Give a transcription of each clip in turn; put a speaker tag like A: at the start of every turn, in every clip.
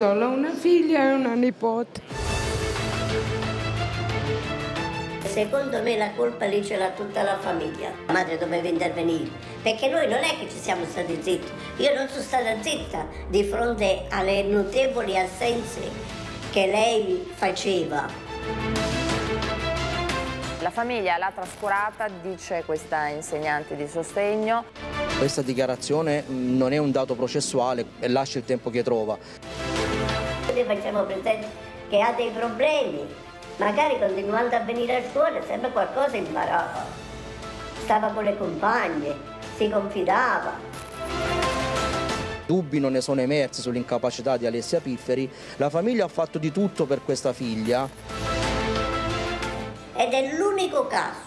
A: Solo una figlia e una nipote.
B: Secondo me la colpa lì ce l'ha tutta la famiglia. La madre doveva intervenire, perché noi non è che ci siamo stati zitti. Io non sono stata zitta di fronte alle notevoli assenze che lei faceva.
C: La famiglia l'ha trascurata, dice questa insegnante di sostegno.
D: Questa dichiarazione non è un dato processuale e lascia il tempo che trova
B: noi facciamo presente che ha dei problemi, magari continuando a venire a scuola sempre qualcosa imparava, stava con le compagne, si confidava.
D: Dubbi non ne sono emersi sull'incapacità di Alessia Pifferi, la famiglia ha fatto di tutto per questa figlia.
B: Ed è l'unico caso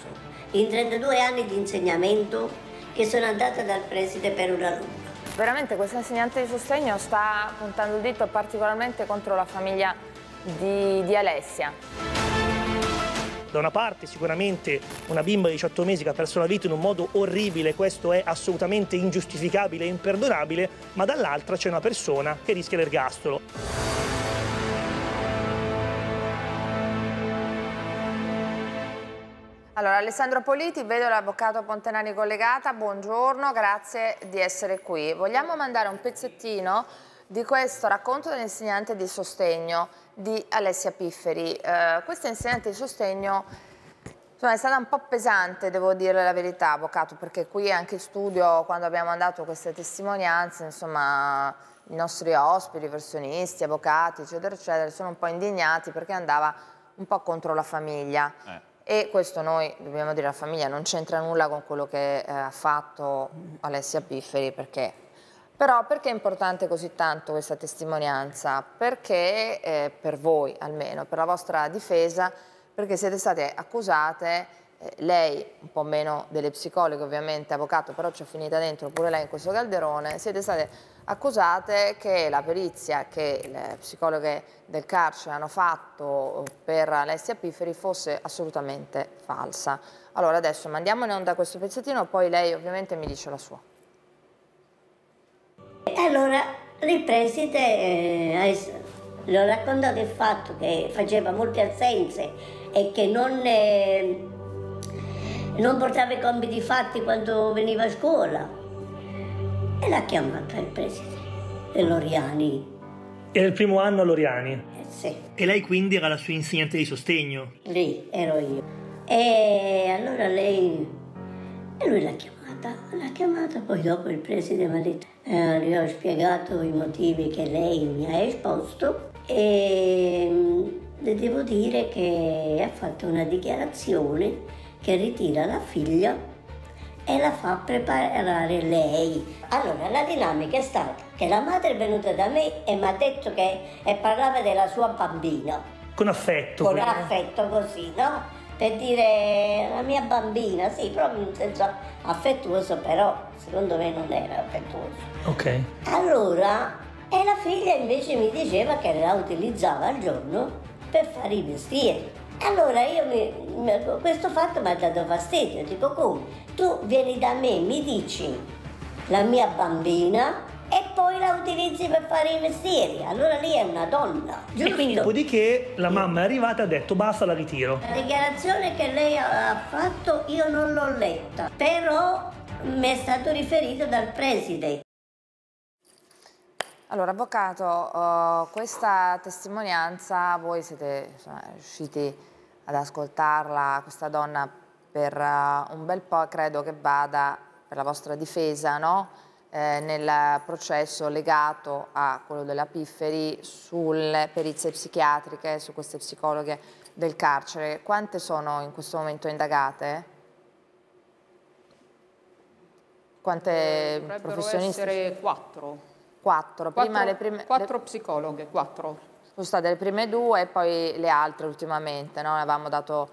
B: in 32 anni di insegnamento che sono andata dal preside per un alunno
C: Veramente questa insegnante di sostegno sta puntando il dito particolarmente contro la famiglia di, di Alessia
E: da una parte sicuramente una bimba di 18 mesi che ha perso la vita in un modo orribile, questo è assolutamente ingiustificabile e imperdonabile, ma dall'altra c'è una persona che rischia l'ergastolo.
C: Allora, Alessandro Politi, vedo l'avvocato Pontenani collegata, buongiorno, grazie di essere qui. Vogliamo mandare un pezzettino di questo racconto dell'insegnante di sostegno di Alessia Pifferi. Eh, questa insegnante di sostegno insomma, è stata un po' pesante, devo dire la verità, avvocato, perché qui anche in studio, quando abbiamo mandato queste testimonianze, insomma, i nostri ospiti, versionisti, avvocati, eccetera, eccetera, sono un po' indignati perché andava un po' contro la famiglia. Eh e questo noi dobbiamo dire alla famiglia non c'entra nulla con quello che eh, ha fatto Alessia Pifferi perché però perché è importante così tanto questa testimonianza? Perché eh, per voi almeno, per la vostra difesa, perché siete state accusate eh, lei, un po' meno delle psicologhe ovviamente, avvocato, però ci ha finita dentro pure lei in questo calderone, siete state accusate che la perizia che le psicologhe del carcere hanno fatto eh, per Alessia Pifferi fosse assolutamente falsa. Allora adesso mandiamone onda questo pezzettino, poi lei ovviamente mi dice la sua.
B: Allora, ripresite, eh, le ho raccontato il fatto che faceva molte assenze e che non... Eh, non portava i compiti fatti quando veniva a scuola. E l'ha chiamata il presidente Loriani. Era il primo
E: anno all'Oriani? Eh, sì. E lei quindi era la sua insegnante di sostegno? Lì ero io.
B: E allora lei... E lui l'ha chiamata, l'ha chiamata, poi dopo il preside mi ha detto, eh, gli ho spiegato i motivi che lei mi ha esposto e mm, le devo dire che ha fatto una dichiarazione che ritira la figlia e la fa preparare lei. Allora la dinamica è stata che la madre è venuta da me e mi ha detto che e parlava della sua bambina.
E: Con affetto. Con quindi.
B: affetto così, no? Per dire la mia bambina, sì, proprio in senso affettuoso, però secondo me non era affettuoso. Ok. Allora, e la figlia invece mi diceva che la utilizzava al giorno per fare i vestiti. Allora io mi, questo fatto mi ha dato fastidio, dico come? Tu vieni da me, mi dici la mia bambina e poi la utilizzi per fare i vestiti, allora lì è una donna. Giusto? E quindi
E: dopodiché la mamma è arrivata e ha detto basta la ritiro. La
B: dichiarazione che lei ha fatto io non l'ho letta, però mi è stato riferito dal preside.
C: Allora, avvocato, uh, questa testimonianza voi siete cioè, riusciti ad ascoltarla, questa donna, per uh, un bel po', credo che vada per la vostra difesa, no? eh, nel processo legato a quello della Pifferi sulle perizie psichiatriche, su queste psicologhe del carcere. Quante sono in questo momento indagate? Quante Dovrebbero professioniste? Dovrebbero essere
F: quattro.
C: Quattro, quattro, prima le
F: prime... Quattro le... psicologhe,
C: quattro sono state le prime due e poi le altre ultimamente, no? ne avevamo dato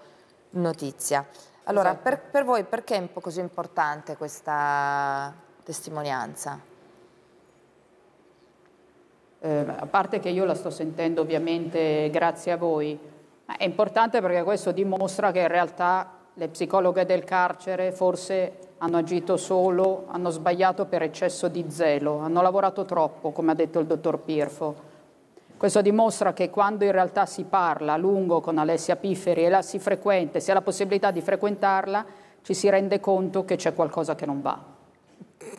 C: notizia. Allora, esatto. per, per voi perché è così importante questa testimonianza?
F: Eh, a parte che io la sto sentendo ovviamente grazie a voi, ma è importante perché questo dimostra che in realtà le psicologhe del carcere forse hanno agito solo, hanno sbagliato per eccesso di zelo, hanno lavorato troppo, come ha detto il dottor Pirfo. Questo dimostra che quando in realtà si parla a lungo con Alessia Pifferi e la si frequenta, si ha la possibilità di frequentarla, ci si rende conto che c'è qualcosa che non va.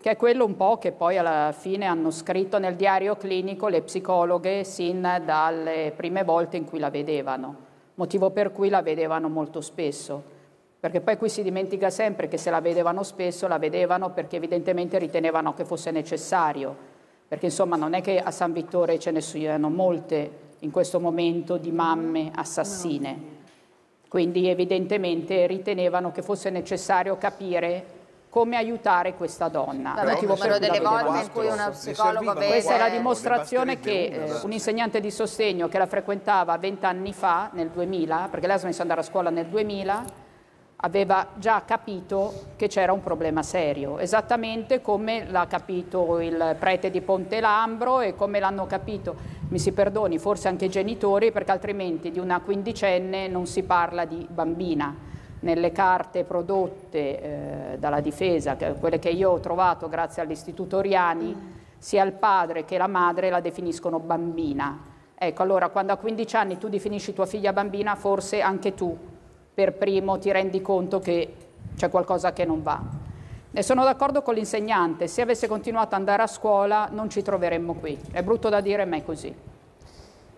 F: Che è quello un po' che poi alla fine hanno scritto nel diario clinico le psicologhe sin dalle prime volte in cui la vedevano, motivo per cui la vedevano molto spesso. Perché poi qui si dimentica sempre che se la vedevano spesso la vedevano perché evidentemente ritenevano che fosse necessario perché insomma non è che a San Vittore ce ne siano molte in questo momento di mamme assassine. Quindi evidentemente ritenevano che fosse necessario capire come aiutare questa donna. Vabbè, il numero delle volte in cui uno psicologo vede... Questa è la dimostrazione che eh, un insegnante di sostegno che la frequentava vent'anni fa, nel 2000, perché lei ha smesso di andare a scuola nel 2000, aveva già capito che c'era un problema serio, esattamente come l'ha capito il prete di Ponte Lambro e come l'hanno capito, mi si perdoni, forse anche i genitori, perché altrimenti di una quindicenne non si parla di bambina. Nelle carte prodotte eh, dalla difesa, quelle che io ho trovato grazie all'Istituto Oriani, sia il padre che la madre la definiscono bambina. Ecco, allora quando a 15 anni tu definisci tua figlia bambina, forse anche tu per primo ti rendi conto che c'è qualcosa che non va. E sono d'accordo con l'insegnante, se avesse continuato ad andare a scuola non ci troveremmo qui. È brutto da dire, ma è così.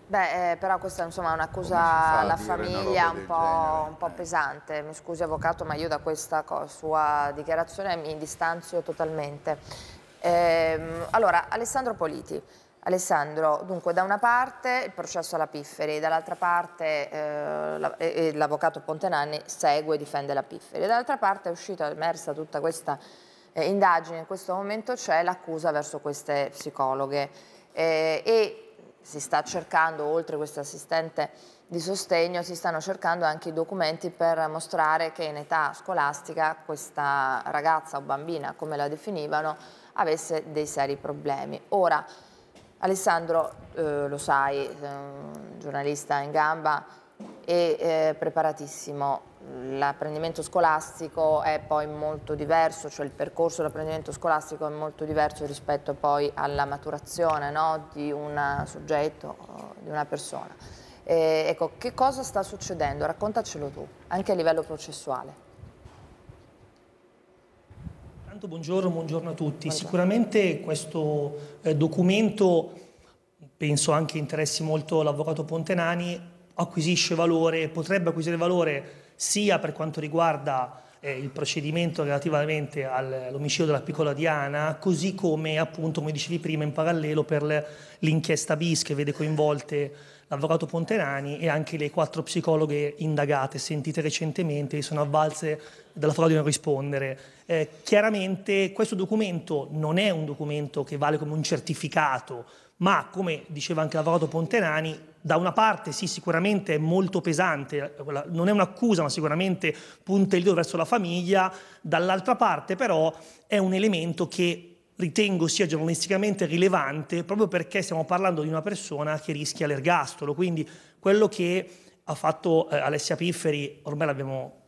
C: Beh, eh, però questa insomma, è un'accusa alla famiglia un po', un po', eh. pesante. Mi scusi avvocato, ma io da questa sua dichiarazione mi distanzio totalmente. Eh, allora, Alessandro Politi, Alessandro, dunque da una parte il processo alla Pifferi, dall'altra parte eh, l'avvocato Pontenanni segue e difende la Pifferi, dall'altra parte è uscita, emersa tutta questa eh, indagine, in questo momento c'è l'accusa verso queste psicologhe eh, e si sta cercando, oltre questo assistente di sostegno, si stanno cercando anche i documenti per mostrare che in età scolastica questa ragazza o bambina, come la definivano, avesse dei seri problemi. Ora, Alessandro, eh, lo sai, eh, giornalista in gamba e eh, preparatissimo. L'apprendimento scolastico è poi molto diverso, cioè il percorso dell'apprendimento scolastico è molto diverso rispetto poi alla maturazione no? di un soggetto, eh, di una persona. E, eh, ecco, che cosa sta succedendo? Raccontacelo tu, anche a livello processuale.
E: Intanto buongiorno, buongiorno a tutti. Buongiorno. Sicuramente questo eh, documento, penso anche interessi molto l'avvocato Pontenani, acquisisce valore, potrebbe acquisire valore sia per quanto riguarda eh, il procedimento relativamente all'omicidio della piccola Diana, così come appunto, come dicevi prima, in parallelo per l'inchiesta bis che vede coinvolte l'avvocato Pontenani e anche le quattro psicologhe indagate sentite recentemente, sono avvalse dalla frode di non rispondere. Eh, chiaramente questo documento non è un documento che vale come un certificato, ma come diceva anche l'avvocato Pontenani, da una parte sì sicuramente è molto pesante, non è un'accusa ma sicuramente punta il dito verso la famiglia, dall'altra parte però è un elemento che ritengo sia giornalisticamente rilevante proprio perché stiamo parlando di una persona che rischia l'ergastolo, quindi quello che ha fatto eh, Alessia Pifferi ormai l'abbiamo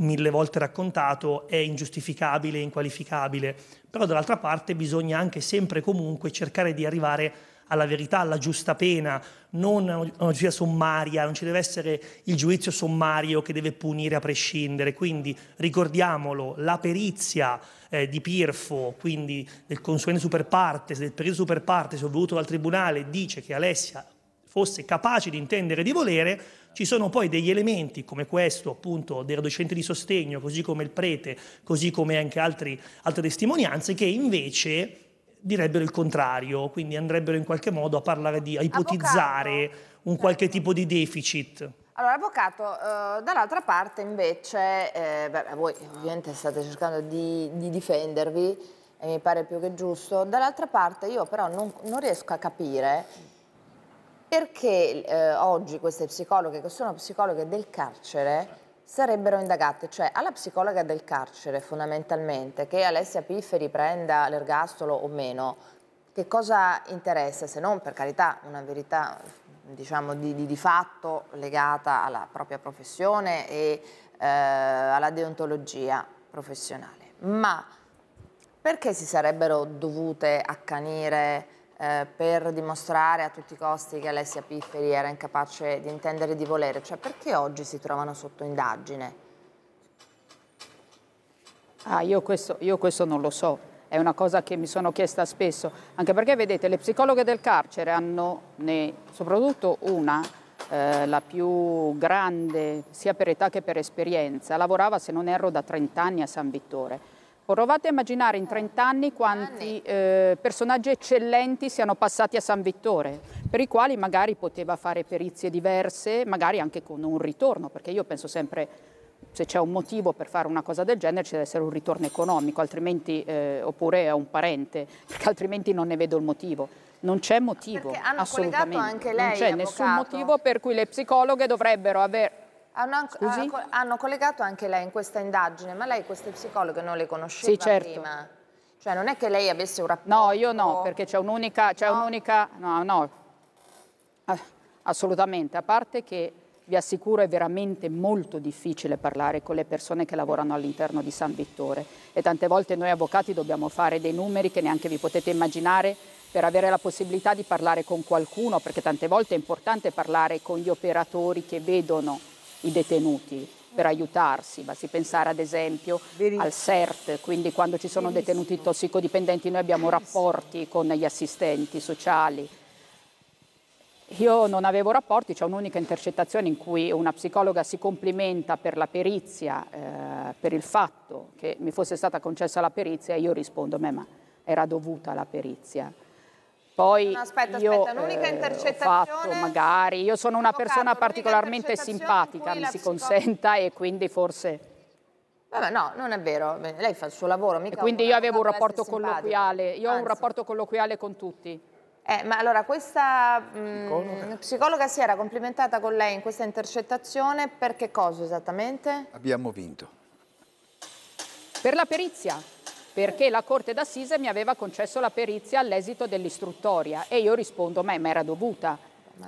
E: mille volte raccontato, è ingiustificabile, inqualificabile, però dall'altra parte bisogna anche sempre comunque cercare di arrivare alla verità, alla giusta pena, non a una giustizia sommaria, non ci deve essere il giudizio sommario che deve punire a prescindere, quindi ricordiamolo, la perizia eh, di Pirfo, quindi del consulente super partes, del perito super partes, voluto dal tribunale, dice che Alessia fosse capace di intendere e di volere, ci sono poi degli elementi come questo, appunto, del docente di sostegno, così come il prete, così come anche altri, altre testimonianze, che invece direbbero il contrario, quindi andrebbero in qualche modo a parlare di, a ipotizzare avvocato. un qualche certo. tipo di deficit.
C: Allora, avvocato, eh, dall'altra parte invece, eh, beh, voi ovviamente state cercando di, di difendervi, e mi pare più che giusto, dall'altra parte io però non, non riesco a capire perché eh, oggi queste psicologhe, che sono psicologhe del carcere, sarebbero indagate? Cioè, alla psicologa del carcere, fondamentalmente, che Alessia Pifferi prenda l'ergastolo o meno, che cosa interessa, se non, per carità, una verità diciamo, di, di, di fatto legata alla propria professione e eh, alla deontologia professionale. Ma perché si sarebbero dovute accanire eh, per dimostrare a tutti i costi che Alessia Pifferi era incapace di intendere di volere? Cioè perché oggi si trovano sotto indagine?
F: Ah, io questo, io questo non lo so, è una cosa che mi sono chiesta spesso, anche perché vedete le psicologhe del carcere hanno ne, soprattutto una, eh, la più grande sia per età che per esperienza, lavorava se non erro da 30 anni a San Vittore Provate a immaginare in 30 anni quanti eh, personaggi eccellenti siano passati a San Vittore, per i quali magari poteva fare perizie diverse, magari anche con un ritorno, perché io penso sempre se c'è un motivo per fare una cosa del genere ci deve essere un ritorno economico, altrimenti, eh, oppure a un parente, perché altrimenti non ne vedo il motivo. Non c'è motivo, perché hanno assolutamente. Anche lei, non c'è avvocato. nessun motivo per cui le psicologhe dovrebbero aver
C: hanno, hanno, hanno, collegato anche lei in questa indagine, ma lei queste psicologhe non le conosceva sì, certo. prima? Cioè non è che lei
F: avesse un rapporto... No, io no, perché c'è un'unica... No. Un no, no, ah, assolutamente. A parte che vi assicuro è veramente molto difficile parlare con le persone che lavorano all'interno di San Vittore e tante volte noi avvocati dobbiamo fare dei numeri che neanche vi potete immaginare per avere la possibilità di parlare con qualcuno, perché tante volte è importante parlare con gli operatori che vedono i detenuti per aiutarsi, basti pensare ad esempio Benissimo. al CERT, quindi quando ci sono Benissimo. detenuti tossicodipendenti noi abbiamo rapporti con gli assistenti sociali. Io non avevo rapporti, c'è un'unica intercettazione in cui una psicologa si complimenta per la perizia, eh, per il fatto che mi fosse stata concessa la perizia e io rispondo, ma era dovuta la perizia. Poi no, aspetta, io, aspetta, l'unica eh, intercettazione... magari, io sono una persona particolarmente simpatica, mi si psicologa... consenta, e quindi forse...
C: Vabbè, no, non è vero, lei fa il suo lavoro, mica... E quindi io avevo un rapporto colloquiale, io Anzi. ho un rapporto colloquiale con tutti. Eh, ma allora questa mh, mm, psicologa. si era complimentata con lei in questa intercettazione per che cosa esattamente?
G: Abbiamo vinto.
C: Per la perizia perché la Corte
F: d'Assise mi aveva concesso la perizia all'esito dell'istruttoria e io rispondo ma era dovuta,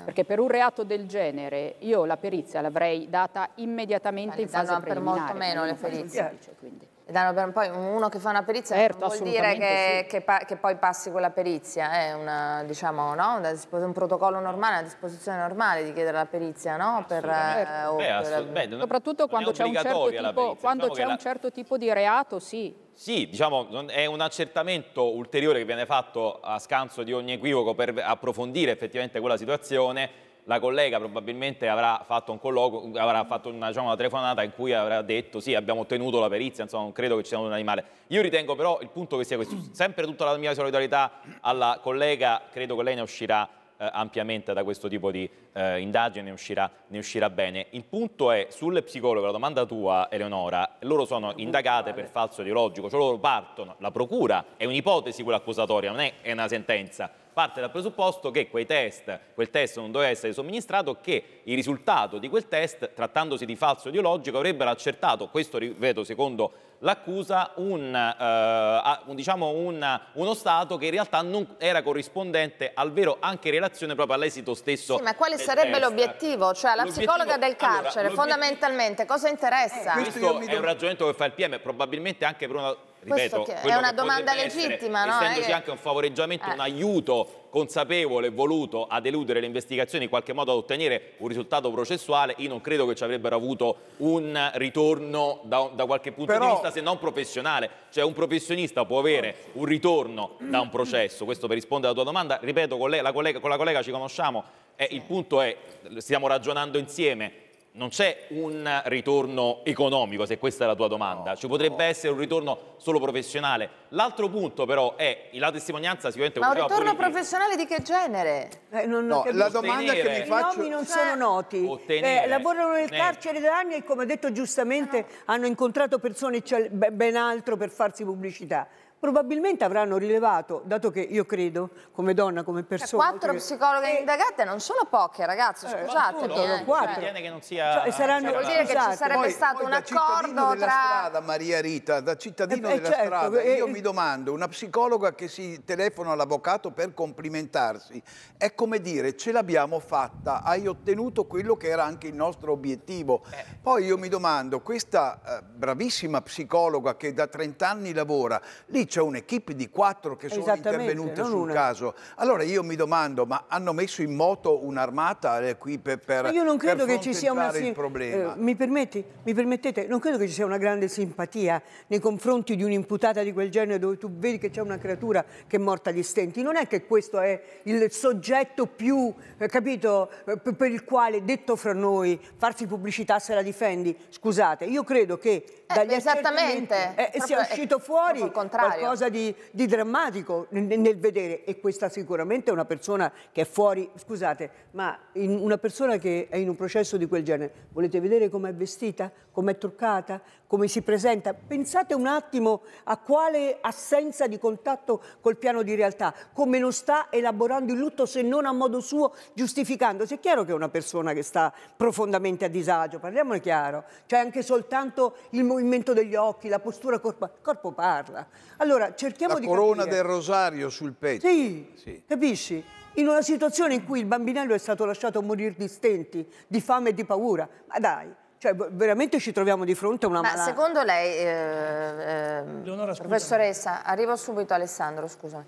F: perché per un reato del genere io la perizia l'avrei data immediatamente ma in fase preliminare. per molto meno le perizie. Giudice,
C: quindi danno poi uno che fa una perizia certo, non vuol dire che, sì. che, che, poi passi quella perizia, è una, diciamo, no? un protocollo normale, una disposizione normale di chiedere la perizia, no? Per, eh, beh,
D: per... beh, Soprattutto quando c'è un, certo tipo, diciamo la... un
C: certo tipo di reato, sì.
D: Sì, diciamo, è un accertamento ulteriore che viene fatto a scanso di ogni equivoco per approfondire effettivamente quella situazione la collega probabilmente avrà fatto un colloquio, avrà fatto una, diciamo, una, telefonata in cui avrà detto sì, abbiamo ottenuto la perizia, insomma non credo che ci sia un animale. Io ritengo però il punto che sia questo, sempre tutta la mia solidarietà alla collega, credo che lei ne uscirà eh, ampiamente da questo tipo di eh, indagine, ne uscirà, ne uscirà bene. Il punto è, sulle psicologhe, la domanda tua Eleonora, loro sono indagate per falso ideologico, cioè loro partono, la procura è un'ipotesi quella accusatoria, non è, è una sentenza parte dal presupposto che test, quel test non doveva essere somministrato, che il risultato di quel test, trattandosi di falso ideologico, avrebbero accertato, questo ripeto secondo l'accusa, un, eh, diciamo un, uno Stato che in realtà non era corrispondente al vero anche in relazione proprio all'esito stesso. Sì, ma quale sarebbe
C: l'obiettivo? Cioè la psicologa del carcere, allora, fondamentalmente, cosa interessa? Eh, questo, è un
D: ragionamento che fa il PM, probabilmente anche per una ripeto, è una domanda legittima, essere, no? Essendoci eh? anche un favoreggiamento, eh. un aiuto consapevole voluto a deludere le investigazioni, in qualche modo ad ottenere un risultato processuale, io non credo che ci avrebbero avuto un ritorno da, da qualche punto Però... di vista se non professionale. Cioè un professionista può avere un ritorno da un processo, questo per rispondere alla tua domanda. Ripeto, con, lei, la collega, con la collega ci conosciamo, eh, il punto è, stiamo ragionando insieme, non c'è un ritorno economico, se questa è la tua domanda, no, ci potrebbe no. essere un ritorno solo professionale. L'altro punto però è, la testimonianza sicuramente... Ma un ritorno
C: professionale di che genere? Eh, non,
D: no, la domanda che mi faccio... I nomi non cioè, sono
A: noti, eh, lavorano nel carcere da anni e come ha detto giustamente ah. hanno incontrato persone ben altro per farsi pubblicità probabilmente avranno rilevato, dato che io credo, come donna, come cioè, persona... Quattro cioè,
C: psicologhe e... Eh. indagate non sono poche, ragazzi, eh, scusate. Eh, no,
G: quattro. Cioè,
D: non sia... Cioè, saranno... Cioè, Vuol dire che ci sarebbe
G: poi, stato
C: poi un accordo
D: tra...
G: Strada, Maria Rita, da cittadino eh, della certo, strada, eh, io mi domando, una psicologa che si telefona all'avvocato per complimentarsi, è come dire, ce l'abbiamo fatta, hai ottenuto quello che era anche il nostro obiettivo. Eh. Poi io mi domando, questa bravissima psicologa che da 30 anni lavora, lì c'è un'equipe di quattro che sono intervenute sul una. caso. Allora io mi domando, ma hanno messo in moto un'armata eh, qui per, per ma Io non credo che ci sia una sim- eh,
A: mi, permetti, mi permettete, non credo che ci sia una grande simpatia nei confronti di un'imputata di quel genere dove tu vedi che c'è una creatura che è morta agli stenti. Non è che questo è il soggetto più, eh, capito, eh, per il quale, detto fra noi, farsi pubblicità se la difendi. Scusate, io credo che eh, dagli esattamente eh, sia uscito fuori il contrario qualcosa di, di drammatico nel, nel, vedere e questa sicuramente è una persona che è fuori, scusate, ma in, una persona che è in un processo di quel genere, volete vedere com'è vestita, com'è truccata, come si presenta? Pensate un attimo a quale assenza di contatto col piano di realtà, come non sta elaborando il lutto se non a modo suo giustificandosi. È chiaro che è una persona che sta profondamente a disagio, parliamone chiaro, cioè anche soltanto il movimento degli occhi, la postura corpo, corpo parla. Allora, allora, cerchiamo La di corona capire. del
G: rosario sul petto. Sì, sì,
A: capisci? In una situazione in cui il bambinello è stato lasciato morire di stenti, di fame e di paura. Ma dai, cioè, veramente ci troviamo di fronte a una Ma secondo
C: lei, eh, eh, professoressa, arrivo subito Alessandro, scusami.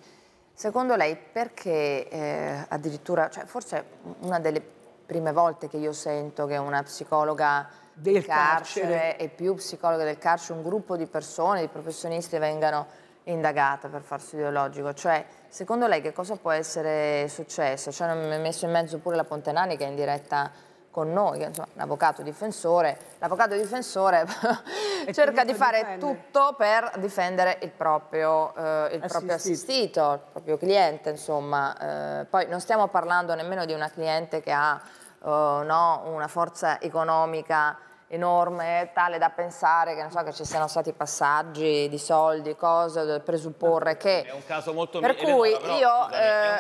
C: Secondo lei perché eh, addirittura, cioè, forse una delle prime volte che io sento che una psicologa del carcere, carcere e più psicologa del carcere, un gruppo di persone, di professionisti vengano indagata per farsi ideologico, cioè secondo lei che cosa può essere successo? Cioè non mi è messo in mezzo pure la Pontenani che è in diretta con noi, che, insomma, un avvocato difensore, l'avvocato difensore cerca di fare difende. tutto per difendere il proprio, eh, il assistito. proprio assistito, il proprio cliente, insomma. Eh, poi non stiamo parlando nemmeno di una cliente che ha eh, no, una forza economica enorme, tale da pensare che, so, che, ci siano stati passaggi di soldi, cose, da presupporre che... È un caso
D: molto Per cui io... Scusami, è, un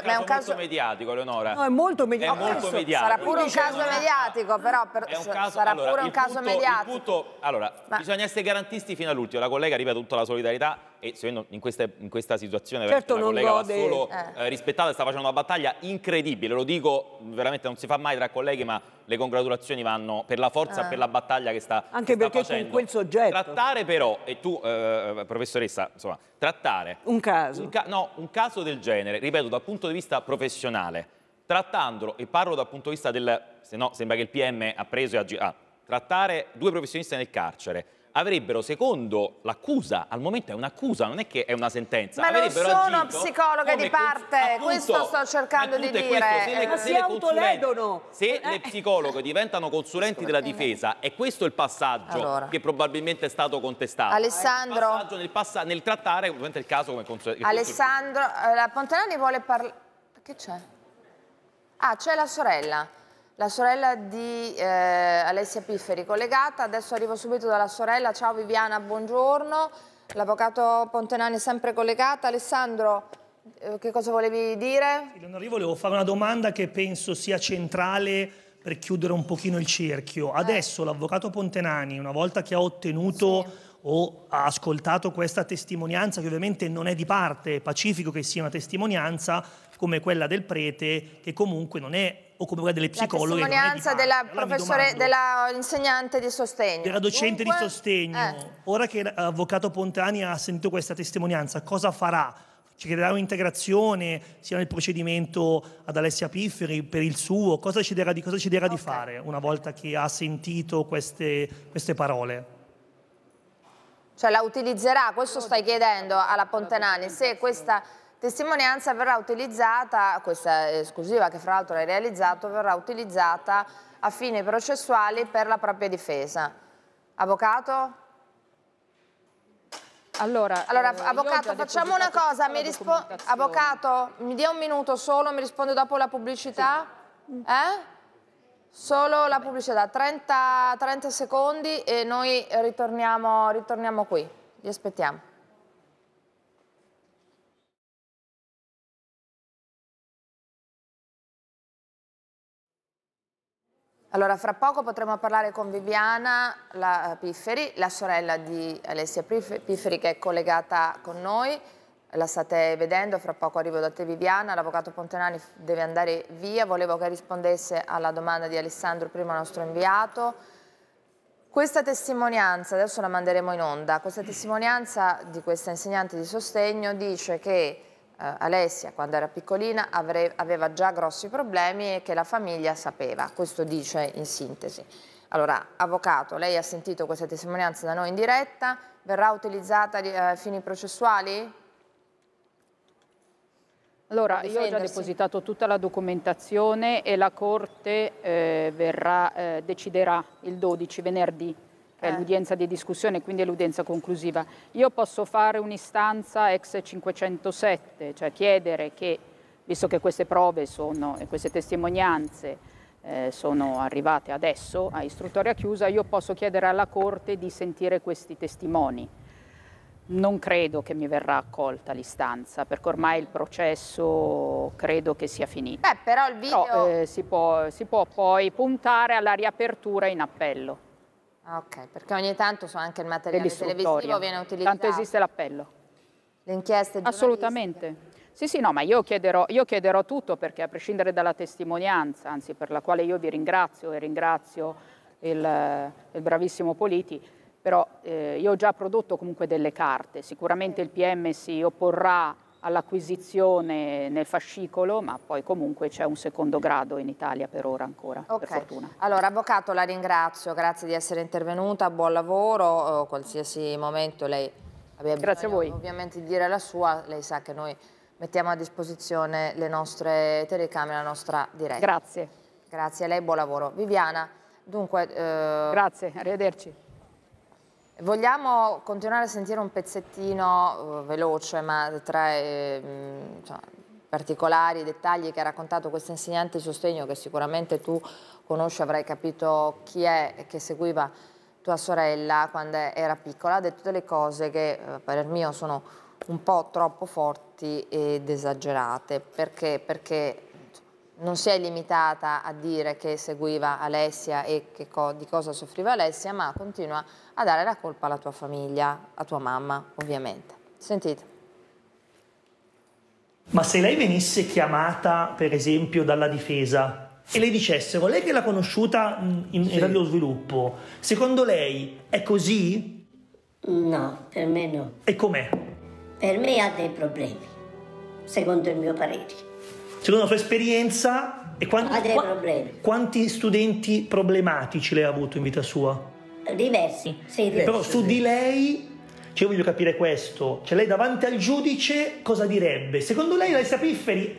D: eh, è un caso molto mediatico, Eleonora. No, è molto mediatico. È molto mediatico. Sarà pure un caso
C: mediatico, però per, un caso, sarà allora, pure un punto, caso mediatico. Punto,
D: allora, Ma... bisogna essere garantisti fino all'ultimo. La collega, arriva tutta la solidarietà e in questa, in questa situazione certo la collega gode, solo eh. eh. rispettata, sta facendo una battaglia incredibile, lo dico veramente non si fa mai tra colleghi ma le congratulazioni vanno per la forza, eh. per la battaglia che sta Anche perché sta con quel soggetto. Trattare però, e tu eh, professoressa, insomma, trattare... Un caso. Un ca no, un caso del genere, ripeto, dal punto di vista professionale, trattandolo, e parlo dal punto di vista del... se no sembra che il PM ha preso e ha... Ah, trattare due professionisti nel carcere, avrebbero, secondo l'accusa, al momento è un'accusa, non è che è una sentenza. Ma non sono
C: psicologa di parte, appunto, questo sto cercando di dire. Questo, se le, eh, se si autoledono.
D: Se eh. le psicologhe diventano consulenti eh. della difesa, è questo il passaggio allora. che probabilmente è stato contestato. Alessandro. Nel, nel, trattare ovviamente il caso come consulente.
C: Alessandro, eh, la Pontanani vuole parlare... Che c'è? Ah, c'è la sorella. La sorella di eh, Alessia Pifferi collegata, adesso arrivo subito dalla sorella, ciao Viviana, buongiorno, l'avvocato Pontenani è sempre collegata, Alessandro eh, che cosa volevi dire? Sì,
E: Leonori, volevo fare una domanda che penso sia centrale per chiudere un pochino il cerchio. Eh. Adesso l'avvocato Pontenani, una volta che ha ottenuto sì. o ha ascoltato questa testimonianza, che ovviamente non è di parte, è pacifico che sia una testimonianza come quella del prete, che comunque non è o come quella delle psicologhe. La testimonianza
C: della, allora della insegnante di sostegno. Era
E: docente Dunque, di sostegno. Eh. Ora che l'avvocato Pontani ha sentito questa testimonianza, cosa farà? Ci chiederà un'integrazione sia nel procedimento ad Alessia Pifferi per il suo? Cosa deciderà di, cosa deciderà okay. di fare una volta che ha sentito queste, queste parole?
C: Cioè la utilizzerà, questo stai chiedendo alla Pontanani, se questa testimonianza verrà utilizzata, questa esclusiva che fra l'altro hai realizzato, verrà utilizzata a fini processuali per la propria difesa. Avvocato? Allora, allora eh, avvocato, facciamo una cosa, mi avvocato, mi dia un minuto solo, mi risponde dopo la pubblicità? Sì. Eh? Solo la pubblicità, 30, 30, secondi e noi ritorniamo, ritorniamo qui, vi aspettiamo. Allora, fra poco potremo parlare con Viviana la eh, Pifferi, la sorella di Alessia Pifferi che è collegata con noi. La state vedendo, fra poco arrivo da te Viviana, l'avvocato Pontenani deve andare via, volevo che rispondesse alla domanda di Alessandro, prima nostro inviato. Questa testimonianza, adesso la manderemo in onda, questa testimonianza di questa insegnante di sostegno dice che eh, Alessia quando era piccolina aveva già grossi problemi e che la famiglia sapeva, questo dice in sintesi. Allora, avvocato, lei ha sentito questa testimonianza da noi in diretta, verrà utilizzata a eh, fini processuali?
F: Allora, io ho già depositato tutta la documentazione e la Corte eh, verrà, eh, deciderà il 12, venerdì è eh. l'udienza di discussione, quindi è l'udienza conclusiva. Io posso fare un'istanza ex 507, cioè chiedere che, visto che queste prove sono, e queste testimonianze eh, sono arrivate adesso a istruttoria chiusa, io posso chiedere alla Corte di sentire questi testimoni. Non credo che mi verrà accolta l'istanza, perché ormai il processo credo che sia finito. Beh, però il video... Però, eh, si, può, si può poi puntare alla riapertura in appello.
C: Ah, ok, perché ogni tanto so anche il materiale televisivo viene utilizzato. Tanto esiste l'appello. Le inchieste Assolutamente.
F: Sì, sì, no, ma io chiederò, io chiederò, tutto perché a prescindere dalla testimonianza, anzi per la quale io vi ringrazio e ringrazio il, il bravissimo Politi, però eh, io ho già prodotto comunque delle carte, sicuramente il PM si opporrà all'acquisizione nel fascicolo, ma poi comunque c'è un secondo grado in Italia per ora ancora,
C: okay. per fortuna. Allora, Avvocato, la ringrazio, grazie di essere intervenuta, buon lavoro, oh, qualsiasi momento lei abbia grazie bisogno, a voi. ovviamente di dire la sua, lei sa che noi mettiamo a disposizione le nostre telecamere, la nostra diretta. Grazie. Grazie a lei, buon lavoro. Viviana, dunque... Eh... Grazie, arrivederci. Vogliamo continuare a sentire un pezzettino eh, veloce, ma tra eh, cioè, particolari, dettagli che ha raccontato questa insegnante di sostegno che sicuramente tu conosci, avrai capito chi è e che seguiva tua sorella quando era piccola, ha detto delle cose che eh, a parer mio sono un po' troppo forti ed esagerate, perché, perché non si è limitata a dire che seguiva Alessia e co di cosa soffriva Alessia, ma continua a a dare la colpa alla tua famiglia, a tua mamma ovviamente. Sentite.
E: Ma se lei venisse chiamata per esempio dalla difesa e le dicessero, lei che l'ha conosciuta in sì. radio sviluppo, secondo lei è così?
B: No, per me no. E com'è? Per me ha dei problemi, secondo il mio parere.
E: Secondo la sua esperienza, e quanti, ha dei problemi. quanti studenti problematici lei ha avuto in vita sua?
B: diversi. Sì, diversi. Però su di
E: lei cioè, io voglio capire questo. Cioè, lei davanti al giudice cosa direbbe? Secondo lei Alessia Pifferi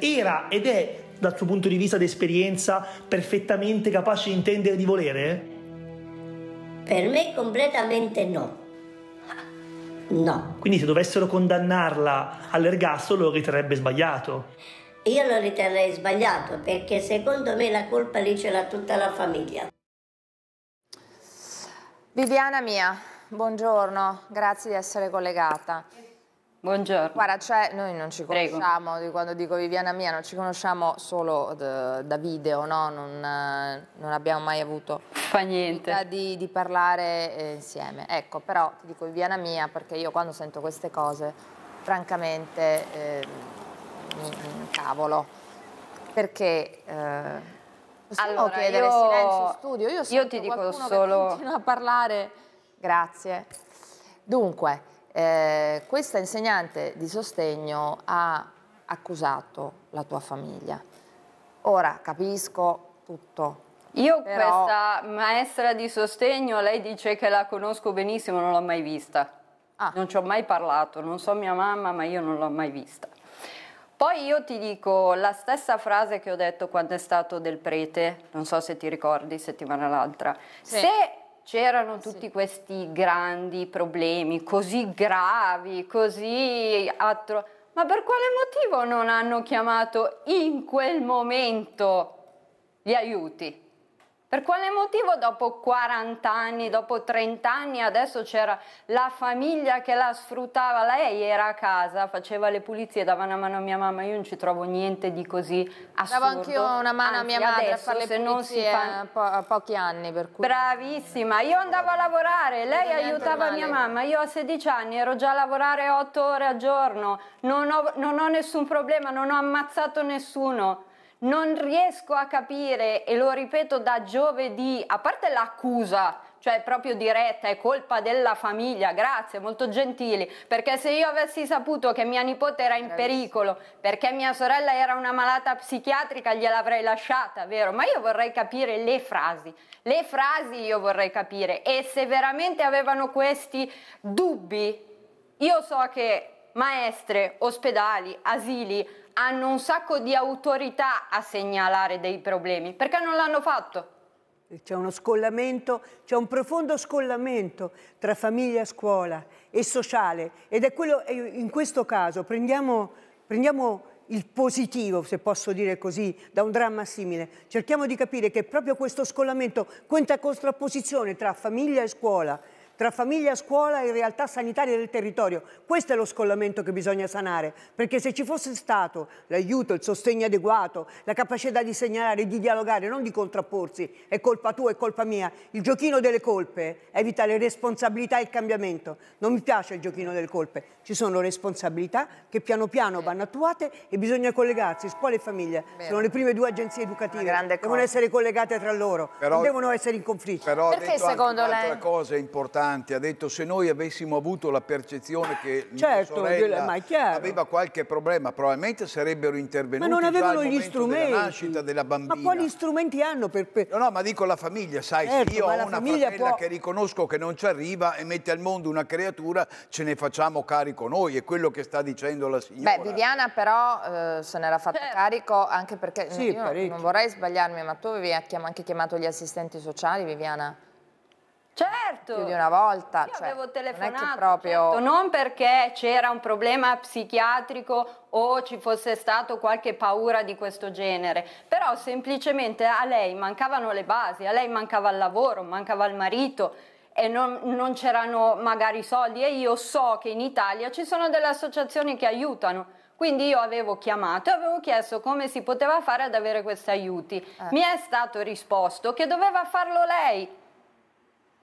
E: era ed è, dal suo punto di vista d'esperienza, perfettamente capace di intendere di volere?
B: Per me completamente no.
E: No. Quindi se dovessero condannarla all'ergastolo lo riterrebbe sbagliato.
B: Io lo riterrei sbagliato perché secondo me la colpa lì ce l'ha tutta la famiglia. Viviana
C: mia, buongiorno, grazie di essere collegata. Buongiorno. Guarda, cioè, noi non ci conosciamo, Prego. quando dico Viviana mia, non ci conosciamo solo da video, no? non, non, abbiamo mai avuto Fa niente. Di, di, parlare eh, insieme. Ecco, però ti dico Viviana mia perché io quando sento queste cose, francamente, eh, mi, mi cavolo, perché... Eh, Possiamo allora, chiedere io, silenzio in studio? Io, io ti dico solo... continua a parlare. Grazie. Dunque, eh, questa insegnante di sostegno ha accusato la tua famiglia. Ora, capisco tutto,
H: io Però... questa maestra di sostegno, lei dice che la conosco benissimo, non l'ho mai vista. Ah. Non ci ho mai parlato, non so mia mamma, ma io non l'ho mai vista. Poi io ti dico la stessa frase che ho detto quando è stato del prete, non so se ti ricordi settimana l'altra. Sì. Se c'erano tutti sì. questi grandi problemi, così gravi, così altro, Ma per quale motivo non hanno chiamato in quel momento gli aiuti? Per quale motivo dopo 40 anni, dopo 30 anni, adesso c'era la famiglia che la sfruttava? Lei era a casa, faceva le pulizie, dava una mano a mia mamma, io non ci trovo niente di così assurdo. Davo anch'io una mano Anzi, a mia madre adesso, a fare le pulizie fa... Eh, po a pochi anni. Per cui... Bravissima, io andavo a lavorare, lei aiutava mia mamma, io a 16 anni ero già a lavorare 8 ore al giorno, non ho, non ho nessun problema, non ho ammazzato nessuno non riesco a capire e lo ripeto da giovedì, a parte l'accusa cioè proprio diretta, è colpa della famiglia, grazie, molto gentili, perché se io avessi saputo che mia nipote era in pericolo, perché mia sorella era una malata psichiatrica, gliel'avrei lasciata, vero? Ma io vorrei capire le frasi, le frasi io vorrei capire e se veramente avevano questi dubbi, io so che maestre, ospedali, asili hanno un sacco di autorità a segnalare dei problemi, perché non l'hanno fatto?
A: C'è uno scollamento, c'è un profondo scollamento tra famiglia, scuola e sociale ed è quello, in questo caso, prendiamo, prendiamo il positivo, se posso dire così, da un dramma simile. Cerchiamo di capire che proprio questo scollamento, questa contrapposizione tra famiglia e scuola, tra famiglia, scuola e realtà sanitarie del territorio. Questo è lo scollamento che bisogna sanare, perché se ci fosse stato l'aiuto, il sostegno adeguato, la capacità di segnalare, di dialogare, non di contrapporsi, è colpa tua, è colpa mia, il giochino delle colpe evita le responsabilità e il cambiamento. Non mi piace il giochino delle colpe, ci sono responsabilità che piano piano vanno attuate e bisogna collegarsi, scuola e famiglia. Vero. Sono le prime due agenzie educative, devono essere
G: collegate tra loro, però, non devono essere in conflitto. Però Perché secondo lei? Altra cosa importante importante, ha detto se noi avessimo avuto la percezione che certo, ma aveva qualche problema, probabilmente sarebbero intervenuti ma non avevano gli strumenti. della nascita della bambina. Ma quali strumenti hanno per... per... No, no, ma dico la famiglia, sai, certo, io ho una famiglia può... che riconosco che non ci arriva e mette al mondo una creatura, ce ne facciamo carico noi, è quello che sta dicendo la signora. Beh,
C: Viviana però eh, se era fatta certo. carico anche perché sì, io parecchio. non vorrei sbagliarmi, ma tu avevi anche chiamato gli assistenti sociali, Viviana? Certo. Più di una volta. Io
H: cioè, avevo telefonato. Non, proprio...
C: certo, non perché c'era un problema psichiatrico
H: o ci fosse stata qualche paura di questo genere, però semplicemente a lei mancavano le basi, a lei mancava il lavoro, mancava il marito e non, non c'erano magari soldi e io so che in Italia ci sono delle associazioni che aiutano. Quindi io avevo chiamato e avevo chiesto come si poteva fare ad avere questi aiuti. Eh. Mi è stato risposto che doveva farlo lei.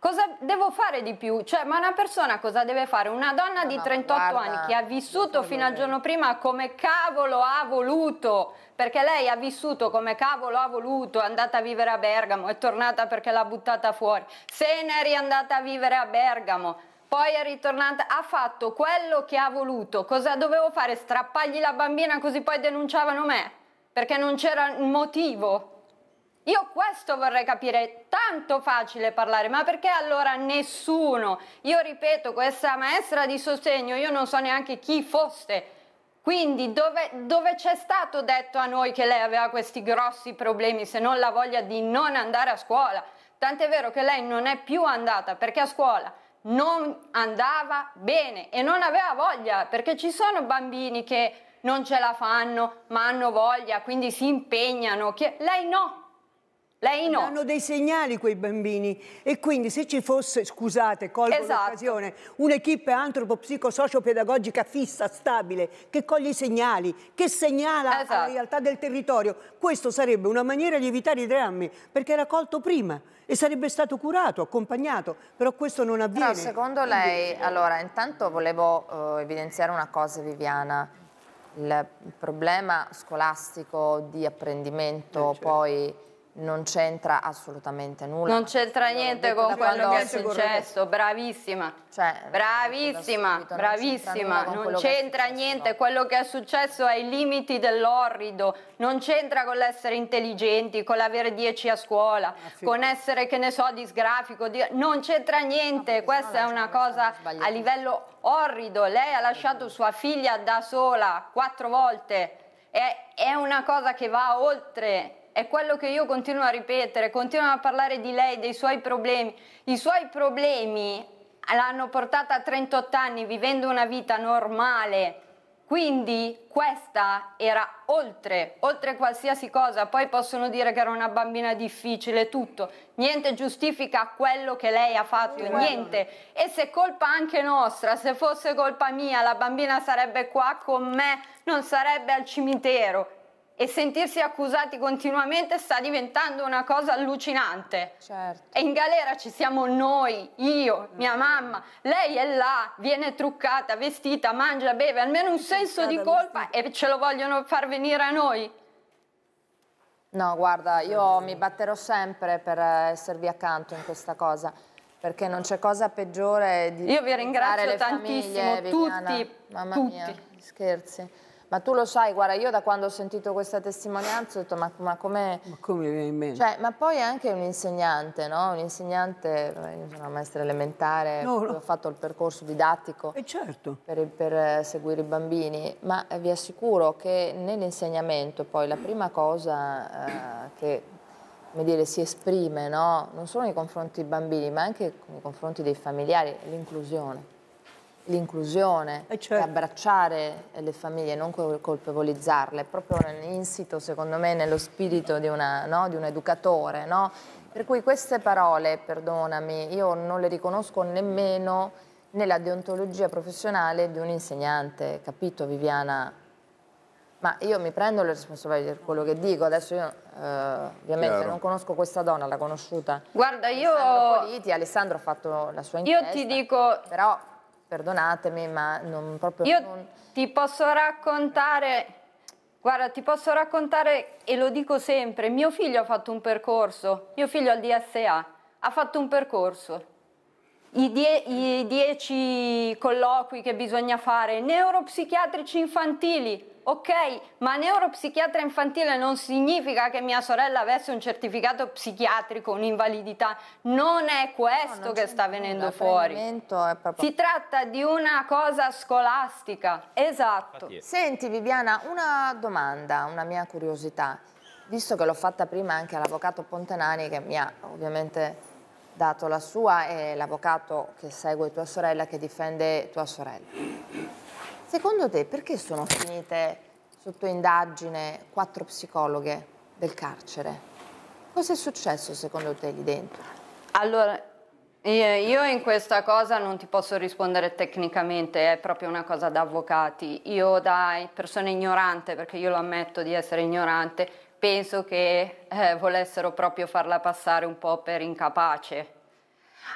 H: Cosa devo fare di più? Cioè, ma una persona cosa deve fare? Una donna no, di 38 guarda, anni che ha vissuto fino al giorno prima come cavolo ha voluto, perché lei ha vissuto come cavolo ha voluto, è andata a vivere a Bergamo, è tornata perché l'ha buttata fuori, se ne è riandata a vivere a Bergamo. Poi è ritornata, ha fatto quello che ha voluto. Cosa dovevo fare? Strappargli la bambina così poi denunciavano me? Perché non c'era un motivo. Io questo vorrei capire, è tanto facile parlare, ma perché allora nessuno? Io ripeto, questa maestra di sostegno, io non so neanche chi foste. Quindi dove, dove c'è stato detto a noi che lei aveva questi grossi problemi, se non la voglia di non andare a scuola? Tant'è vero che lei non è più andata perché a scuola non andava bene e non aveva voglia, perché ci sono bambini che non ce la fanno, ma hanno voglia, quindi si impegnano. Che... Lei no,
A: lei no. Hanno dei segnali quei bambini e quindi se ci fosse, scusate, colgo esatto. l'occasione, un'equipe antropo antropopsico pedagogica fissa, stabile, che coglie i segnali, che segnala esatto. la realtà del territorio, questo sarebbe una maniera di evitare i drammi, perché era colto prima e sarebbe stato curato, accompagnato, però questo non avviene. Però
C: secondo lei, quindi... allora, intanto volevo eh, evidenziare una cosa, Viviana, il problema scolastico di apprendimento eh, certo. poi non c'entra assolutamente nulla. Non c'entra niente con quello che è successo,
H: bravissima. Cioè, bravissima, subito, bravissima. Non c'entra niente, quello che è successo è i limiti dell'orrido, non c'entra con l'essere intelligenti, con l'avere 10 a scuola, ah, con essere che ne so disgrafico, di... non c'entra niente, no, questa è una cosa a livello orrido. Lei ha lasciato sua figlia da sola quattro volte. È, è una cosa che va oltre è quello che io continuo a ripetere, continuano a parlare di lei, dei suoi problemi. I suoi problemi l'hanno portata a 38 anni vivendo una vita normale. Quindi questa era oltre, oltre qualsiasi cosa, poi possono dire che era una bambina difficile, tutto, niente giustifica quello che lei ha fatto, niente. E se colpa anche nostra, se fosse colpa mia, la bambina sarebbe qua con me, non sarebbe al cimitero e sentirsi accusati continuamente sta diventando una cosa allucinante. Certo. E in galera ci siamo noi, io, mia mm. mamma, lei è là, viene truccata, vestita, mangia, beve, almeno un senso di colpa e ce lo vogliono far venire a noi.
C: No, guarda, io eh, mi eh. batterò sempre per eh, esservi accanto in questa cosa perché non c'è cosa peggiore di Io vi ringrazio tantissimo famiglie, tutti, Viviana. Mamma tutti. mia, scherzi. Ma tu lo sai, guarda, io da quando ho sentito questa testimonianza ho detto ma, ma come... Ma come viene in mente? Cioè, ma poi anche un insegnante, no? Un insegnante, io sono una maestra elementare, no, no. ho fatto il percorso didattico eh certo. per, per eh, seguire i bambini, ma eh, vi assicuro che nell'insegnamento poi la prima cosa eh, che come dire, si esprime no? non solo nei confronti dei bambini ma anche nei confronti dei familiari, l'inclusione l'inclusione, cioè. abbracciare le famiglie, non colpevolizzarle, proprio insito secondo me nello spirito di, una, no, di un educatore. No? Per cui queste parole, perdonami, io non le riconosco nemmeno nella deontologia professionale di un insegnante, capito Viviana? Ma io mi prendo le responsabilità di quello che dico, adesso io eh, ovviamente Chiaro. non conosco questa donna, l'ha conosciuta. Guarda, io... Alessandro Politi, Alessandro ha fatto la sua inchiesta. Io ti dico... Però perdonatemi, ma non proprio... Io non... ti posso raccontare,
H: guarda, ti posso raccontare e lo dico sempre, mio figlio ha fatto un percorso, mio figlio al DSA ha fatto un percorso i, die, i dieci colloqui che bisogna fare, neuropsichiatrici infantili, ok, ma neuropsichiatra infantile non significa che mia sorella avesse un certificato psichiatrico, un'invalidità, non è questo no, che sta venendo fuori.
C: Proprio... Si tratta di una cosa scolastica, esatto. Senti Viviana, una domanda, una mia curiosità, visto che l'ho fatta prima anche all'avvocato Pontenani che mi ha ovviamente dato la sua e l'avvocato che segue tua sorella, che difende tua sorella. Secondo te perché sono finite sotto indagine quattro psicologhe del carcere? Cosa è successo secondo te lì dentro?
H: Allora, io in questa cosa non ti posso rispondere tecnicamente, è proprio una cosa da avvocati. Io da persona ignorante, perché io lo ammetto di essere ignorante, penso che eh, volessero proprio farla passare un po' per incapace,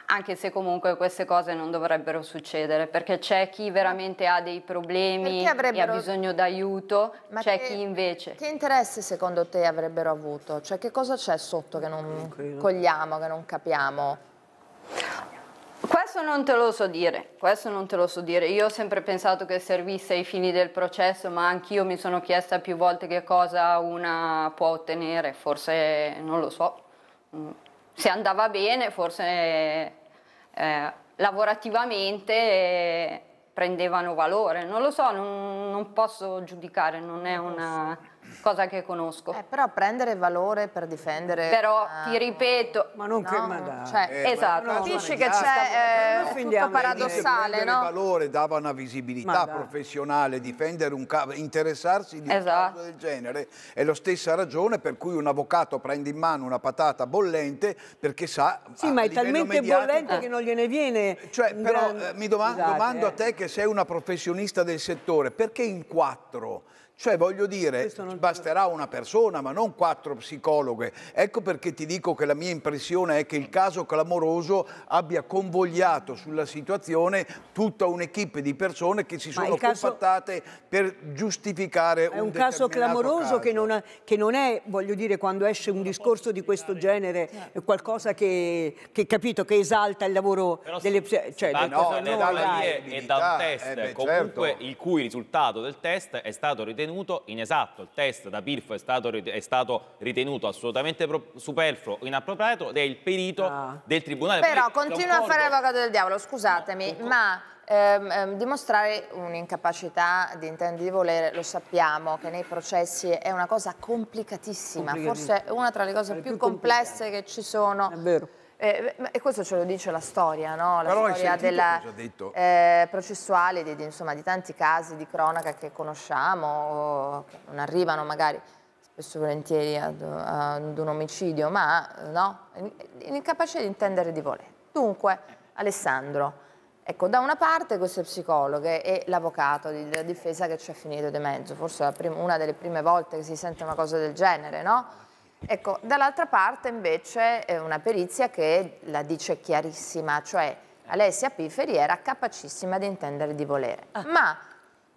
H: anche se comunque queste cose non dovrebbero succedere, perché c'è chi veramente ha dei problemi e ha bisogno d'aiuto,
C: Ma c'è che, chi invece... Che interesse secondo te avrebbero avuto? Cioè che cosa c'è sotto che non, non cogliamo, che non capiamo? Questo non te lo
H: so dire, questo non te lo so dire. Io ho sempre pensato che servisse ai fini del processo, ma anch'io mi sono chiesta più volte che cosa una può ottenere, forse non lo so. Mm. Se andava bene, forse eh, lavorativamente eh, prendevano valore, non lo so, non, non posso giudicare, non è una cosa che conosco. Eh, però prendere valore per difendere... Però eh, ti ripeto... Ma non no, che mandare. Cioè, eh, eh esatto. Capisci che c'è eh, tutto
G: paradossale, no? valore dava una visibilità professionale, difendere un caso, interessarsi di esatto. un caso del genere. È la stessa ragione per cui un avvocato prende in mano una patata bollente perché sa... Sì, ma è talmente bollente che
A: non gliene viene... Eh, cioè, però gran... mi esatto, domando, Scusate, domando a
G: te che sei una professionista del settore, perché in quattro? Cioè, voglio dire, basterà una persona, ma non quattro psicologhe. Ecco perché ti dico che la mia impressione è che il caso clamoroso abbia convogliato sulla situazione tutta un'equipe di persone che si sono compattate per giustificare un, un caso clamoroso caso. Che,
A: non ha, che, non è, voglio dire, quando esce un discorso di questo genere, certo. è qualcosa che, che, capito, che esalta il lavoro Però delle psicologhe. Cioè, del... no, no,
D: è, mia e dal test, eh beh, comunque certo. il cui risultato del test è stato ritenuto ritenuto inesatto, il test da PIRF è stato, è stato ritenuto assolutamente superfluo, inappropriato ed è il perito ah. del Tribunale. Però continua a fare
C: l'avvocato del diavolo, scusatemi, no, ma ehm, ehm, dimostrare un'incapacità di intendere di volere, lo sappiamo, che nei processi è una cosa complicatissima, forse è una tra le cose più, più, complesse che ci sono. È vero. Eh, e questo ce lo dice la storia, no? la Però storia della, eh, processuale di, di, insomma, di, tanti casi di cronaca che conosciamo o che non arrivano magari spesso e volentieri ad, ad, un omicidio, ma no, incapace di intendere di volere. Dunque, Alessandro, Ecco, da una parte queste psicologhe e l'avvocato della difesa che ci ha finito di mezzo, forse prima, una delle prime volte che si sente una cosa del genere, no? Ecco, dall'altra parte invece è una perizia che la dice chiarissima, cioè Alessia Piferi era capacissima di intendere di volere. Ah. Ma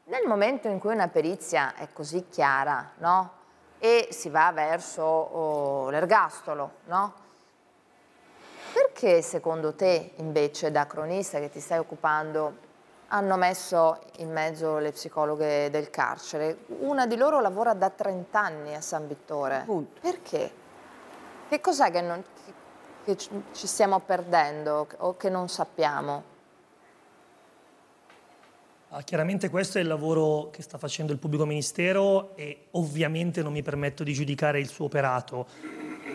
C: nel momento in cui una perizia è così chiara, no? E si va verso oh, l'ergastolo, no? Perché secondo te invece da cronista che ti stai occupando hanno messo in mezzo le psicologhe del carcere. Una di loro lavora da 30 anni a San Vittore. Appunto. Perché? Che cos'è che, che ci stiamo perdendo o che non sappiamo?
E: Ah, chiaramente questo è il lavoro che sta facendo il pubblico ministero e ovviamente non mi permetto di giudicare il suo operato.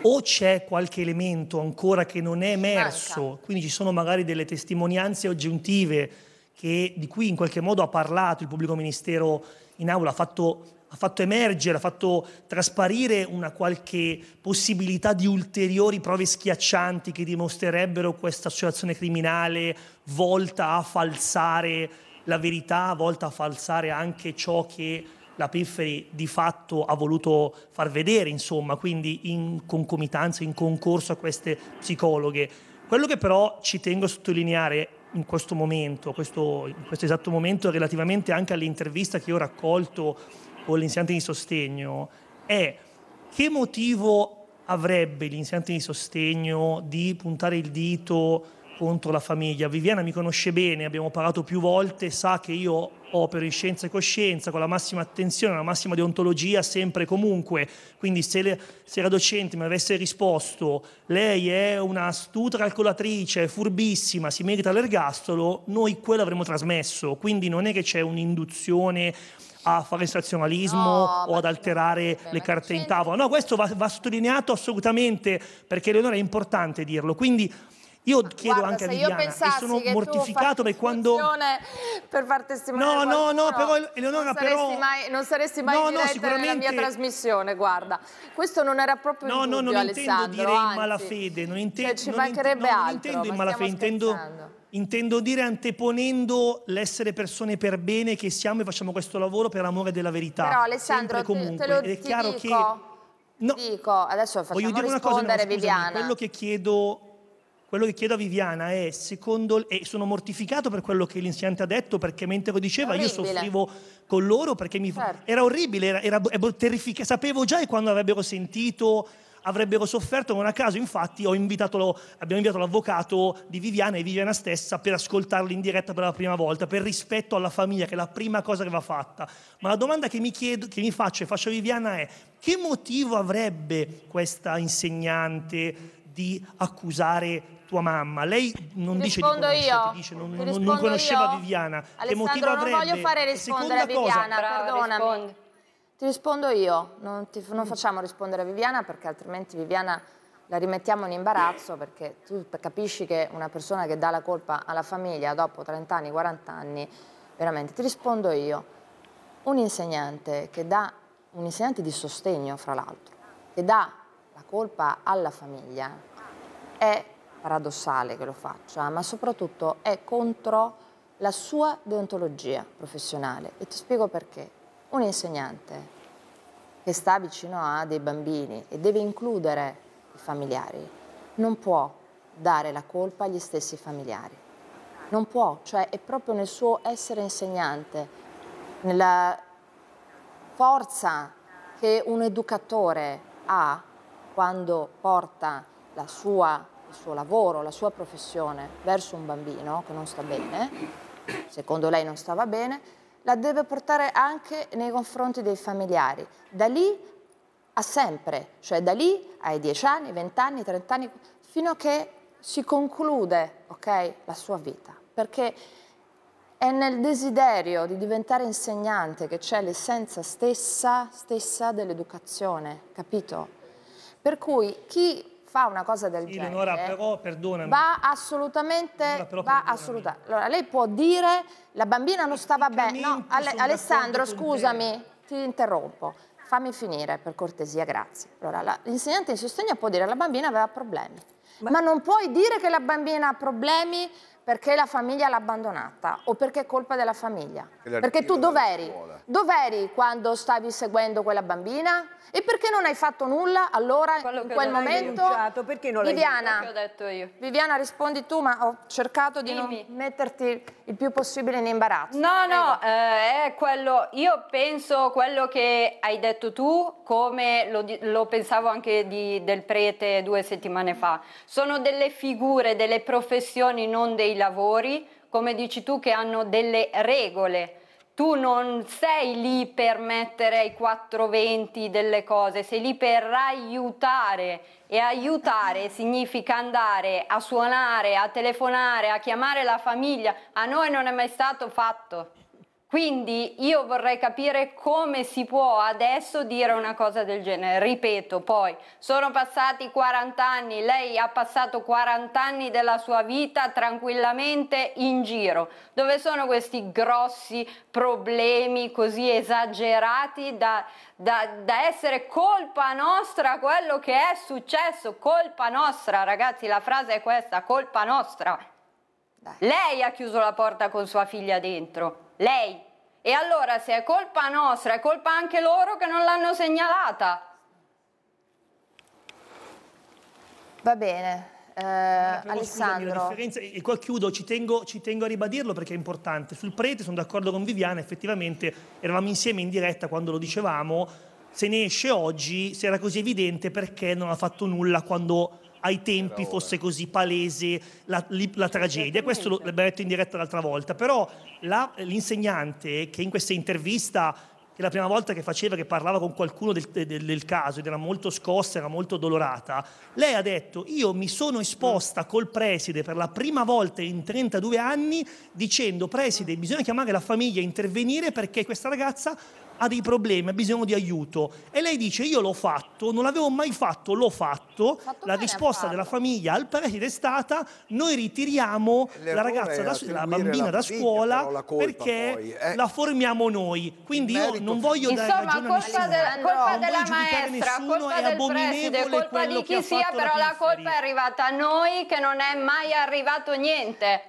E: O c'è qualche elemento ancora che non è emerso, Manca. quindi ci sono magari delle testimonianze aggiuntive che, di cui in qualche modo ha parlato il pubblico ministero in aula, ha fatto ha fatto emergere, ha fatto trasparire una qualche possibilità di ulteriori prove schiaccianti che dimostrerebbero questa associazione criminale volta a falsare la verità, volta a falsare anche ciò che la Pifferi di fatto ha voluto far vedere, insomma, quindi in concomitanza, in concorso a queste psicologhe. Quello che però ci tengo a sottolineare in questo momento, questo, in questo esatto momento, relativamente anche all'intervista che ho raccolto con l'insegnante di sostegno, è che motivo avrebbe l'insegnante di sostegno di puntare il dito contro la famiglia. Viviana mi conosce bene, abbiamo parlato più volte, sa che io opero in scienza e coscienza con la massima attenzione, la massima deontologia sempre e comunque. Quindi se, le, se la docente mi avesse risposto lei è una astuta calcolatrice, furbissima, si merita l'ergastolo, noi quello avremmo trasmesso. Quindi non è che c'è un'induzione a fare sensazionalismo no, o ad alterare vabbè, le carte in tavola. No, questo va, va sottolineato assolutamente perché Leonora è importante dirlo. Quindi io Ma chiedo guarda, anche a Liliana, io e sono mortificato perché quando... Per far testimoniare No, no, no, però Eleonora, non però... Saresti
C: mai, non saresti mai no, no, sicuramente... nella mia trasmissione, guarda. Questo non era proprio il no, un dubbio, No, cioè, no, non Alessandro, intendo dire in
E: malafede, non, inte... cioè, ci non, in... no, non intendo in malafede, intendo... Intendo dire anteponendo l'essere persone per bene che siamo e facciamo questo lavoro per amore della verità. Però
C: Alessandro, te, te lo Ed è chiaro dico, che... no, dico, adesso facciamo rispondere cosa, no, Viviana. Quello
E: che chiedo quello che chiedo a Viviana è, secondo, e sono mortificato per quello che l'insegnante ha detto, perché mentre lo diceva io soffrivo con loro, perché mi, certo. era orribile, era, era, era terrificante, sapevo già quando avrebbero sentito avrebbero sofferto non a caso infatti invitato lo, abbiamo invitato l'avvocato di Viviana e Viviana stessa per ascoltarli in diretta per la prima volta per rispetto alla famiglia che è la prima cosa che va fatta ma la domanda che mi, chiedo, che mi faccio e faccio a Viviana è che motivo avrebbe questa insegnante di accusare tua mamma. Lei non dice di conosce, dice non, non, non conosceva io? Viviana. Alessandro, che motivo non voglio fare rispondere a
H: Viviana, cosa, perdonami.
C: Rispondi. Ti rispondo io, non, ti, non facciamo rispondere a Viviana perché altrimenti Viviana la rimettiamo in imbarazzo perché tu capisci che una persona che dà la colpa alla famiglia dopo 30 anni, 40 anni, veramente, ti rispondo io. Un insegnante che dà, un insegnante di sostegno fra l'altro, che dà la colpa alla famiglia, è paradossale che lo faccia, ma soprattutto è contro la sua deontologia professionale. E ti spiego perché. Un insegnante che sta vicino a dei bambini e deve includere i familiari non può dare la colpa agli stessi familiari. Non può, cioè è proprio nel suo essere insegnante, nella forza che un educatore ha quando porta la sua, il suo lavoro, la sua professione verso un bambino che non sta bene, secondo lei non stava bene, la deve portare anche nei confronti dei familiari. Da lì a sempre, cioè da lì ai 10 anni, 20 anni, 30 anni, fino a che si conclude okay, la sua vita. Perché è nel desiderio di diventare insegnante che c'è l'essenza stessa, stessa dell'educazione, capito? Per cui chi fa una cosa del sì, genere Eleonora, però,
E: perdonami. va
C: assolutamente, però, va assolutamente. Allora, lei può dire la bambina non stava bene no, Ale Alessandro scusami ti interrompo fammi finire per cortesia grazie allora, l'insegnante in sostegno può dire che la bambina aveva problemi ma... ma non puoi dire che la bambina ha problemi perché la famiglia l'ha abbandonata o perché è colpa della famiglia. Perché tu dov'eri? Dov'eri quando stavi seguendo quella bambina? E perché non hai fatto nulla allora Quello in quel momento? Denunciato,
H: perché non l'hai Viviana, ho detto io.
C: Viviana, rispondi tu, ma ho cercato di Dimmi. non metterti il più possibile in imbarazzo. No,
H: Prego. no, eh, è quello. Io penso quello che hai detto tu, come lo, lo pensavo anche di, del prete due settimane fa. Sono delle figure, delle professioni, non dei lavori come dici tu, che hanno delle regole tu non sei lì per mettere ai quattro venti delle cose, sei lì per aiutare e aiutare significa andare a suonare, a telefonare, a chiamare la famiglia. A noi non è mai stato fatto. Quindi io vorrei capire come si può adesso dire una cosa del genere. Ripeto, poi sono passati 40 anni, lei ha passato 40 anni della sua vita tranquillamente in giro. Dove sono questi grossi problemi così esagerati da, da, da essere colpa nostra quello che è successo? Colpa nostra, ragazzi, la frase è questa, colpa nostra. Dai. Lei ha chiuso la porta con sua figlia dentro lei. E allora se è colpa nostra, è colpa anche loro che non l'hanno segnalata.
E: Va bene. Eh, però, Alessandro. Scusami, e qua chiudo, ci tengo, ci tengo, a ribadirlo perché è importante. Sul prete sono d'accordo con Viviana, effettivamente eravamo insieme in diretta quando lo dicevamo, se ne esce oggi, se era così evidente perché non ha fatto nulla quando ai tempi fosse così palese la, la tragedia. Questo l'abbiamo detto in diretta l'altra volta, però la, l'insegnante che in questa intervista che la prima volta che faceva, che parlava con qualcuno del, del, del, caso ed era molto scossa, era molto dolorata, lei ha detto io mi sono esposta col preside per la prima volta in 32 anni dicendo preside bisogna chiamare la famiglia a intervenire perché questa ragazza ha dei problemi, ha bisogno di aiuto. E lei dice io l'ho fatto, non l'avevo mai fatto, l'ho fatto. fatto la risposta della famiglia al preside è stata noi ritiriamo la ragazza, da, la bambina la da scuola figlia, perché poi, eh. la formiamo noi. Quindi io non voglio dare ragione a nessuno. De,
H: colpa non della maestra, colpa del preside, colpa di chi sia, però la colpa è arrivata a noi che non è mai arrivato niente.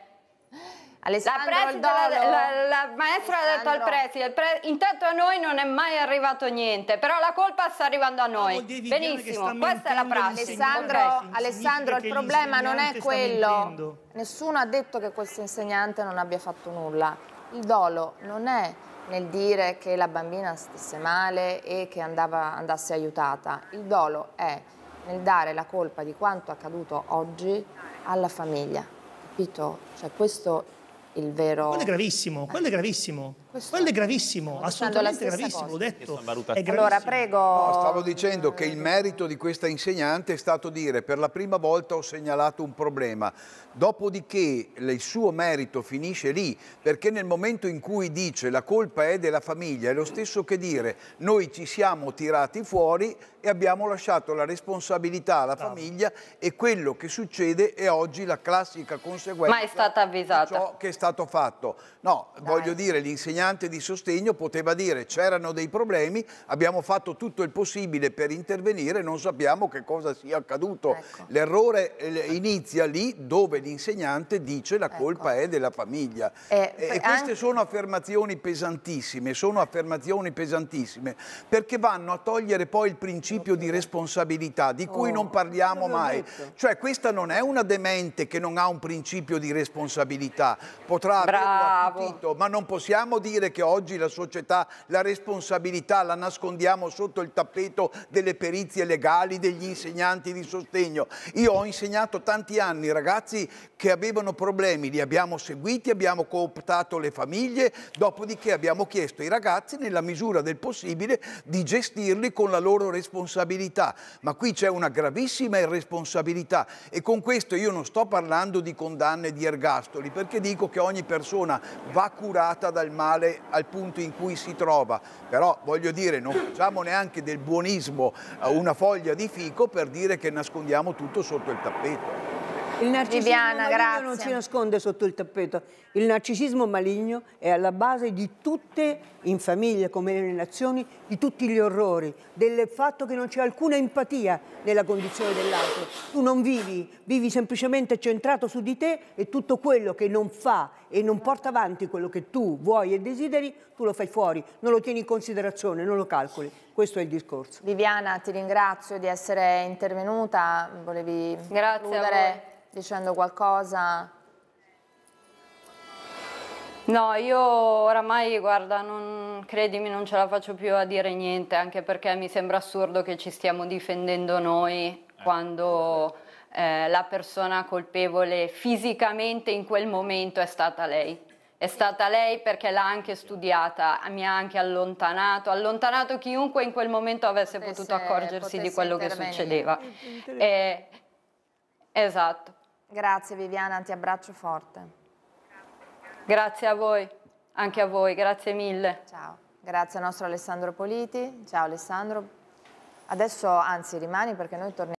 C: Alessandro la, Dolo, la, la,
H: la maestra Alessandro. ha detto al preside, pre, intanto a noi non è mai arrivato niente, però la colpa sta arrivando a noi. No, Benissimo, questa è la prassi. Alessandro, Alessandro il
C: problema non è quello. Nessuno ha detto che questo insegnante non abbia fatto nulla. Il dolo non è nel dire che la bambina stesse male e che andava, andasse aiutata. Il dolo è nel dare la colpa di quanto accaduto oggi alla famiglia. Capito? Cioè questo il
E: vero... Quello è gravissimo, quello è gravissimo. Questo, Quello è gravissimo, assolutamente gravissimo, l'ho
G: detto. Allora, prego. No, stavo dicendo che il merito di questa insegnante è stato dire per la prima volta ho segnalato un problema, dopodiché il suo merito finisce lì, perché nel momento in cui dice la colpa è della famiglia è lo stesso che dire noi ci siamo tirati fuori e abbiamo lasciato la responsabilità alla Bravo. famiglia e quello che succede è oggi la classica conseguenza Ma è
H: stata avvisata. di ciò
G: che è stato fatto. No, Dai. voglio dire, l'insegnante insegnante di sostegno poteva dire c'erano dei problemi, abbiamo fatto tutto il possibile per intervenire, non sappiamo che cosa sia accaduto. Ecco. L'errore eh, inizia lì dove l'insegnante dice la ecco. colpa ecco. è della famiglia. Eh, e queste anche... sono affermazioni pesantissime, sono affermazioni pesantissime, perché vanno a togliere poi il principio okay. di responsabilità, di cui non oh, parliamo non mai. Detto. Cioè questa non è una demente che non ha un principio di responsabilità, potrà Bravo. averlo appetito, ma non possiamo dire dire che oggi la società, la responsabilità la nascondiamo sotto il tappeto delle perizie legali, degli insegnanti di sostegno. Io ho insegnato tanti anni ragazzi che avevano problemi, li abbiamo seguiti, abbiamo cooptato le famiglie, dopodiché abbiamo chiesto ai ragazzi, nella misura del possibile, di gestirli con la loro responsabilità. Ma qui c'è una gravissima irresponsabilità e con questo io non sto parlando di condanne di ergastoli, perché dico che ogni persona va curata dal male attuale al punto in cui si trova, però voglio dire non facciamo neanche del buonismo eh, una foglia di fico per dire che nascondiamo tutto sotto il tappeto.
A: Il narcisismo Viviana, maligno grazie. non si nasconde sotto il tappeto. Il narcisismo maligno è alla base di tutte, in famiglia come nelle nazioni, di tutti gli orrori, del fatto che non c'è alcuna empatia nella condizione dell'altro. Tu non vivi, vivi semplicemente centrato su di te e tutto quello che non fa e non porta avanti quello che tu vuoi e desideri, tu lo fai fuori, non lo tieni in considerazione, non lo calcoli. Questo è il discorso.
C: Viviana, ti ringrazio di essere intervenuta. Volevi Grazie dicendo qualcosa?
H: No, io oramai, guarda, non, credimi, non ce la faccio più a dire niente, anche perché mi sembra assurdo che ci stiamo difendendo noi eh, quando eh, la persona colpevole fisicamente in quel momento è stata lei. È stata lei perché l'ha anche studiata, mi ha anche allontanato, allontanato chiunque in quel momento avesse potesse, potuto accorgersi di quello che succedeva.
B: Eh,
C: esatto. Grazie Viviana, ti abbraccio forte. Grazie a voi, anche a voi, grazie mille. Ciao, grazie al nostro Alessandro Politi. Ciao Alessandro. Adesso anzi rimani perché noi torniamo.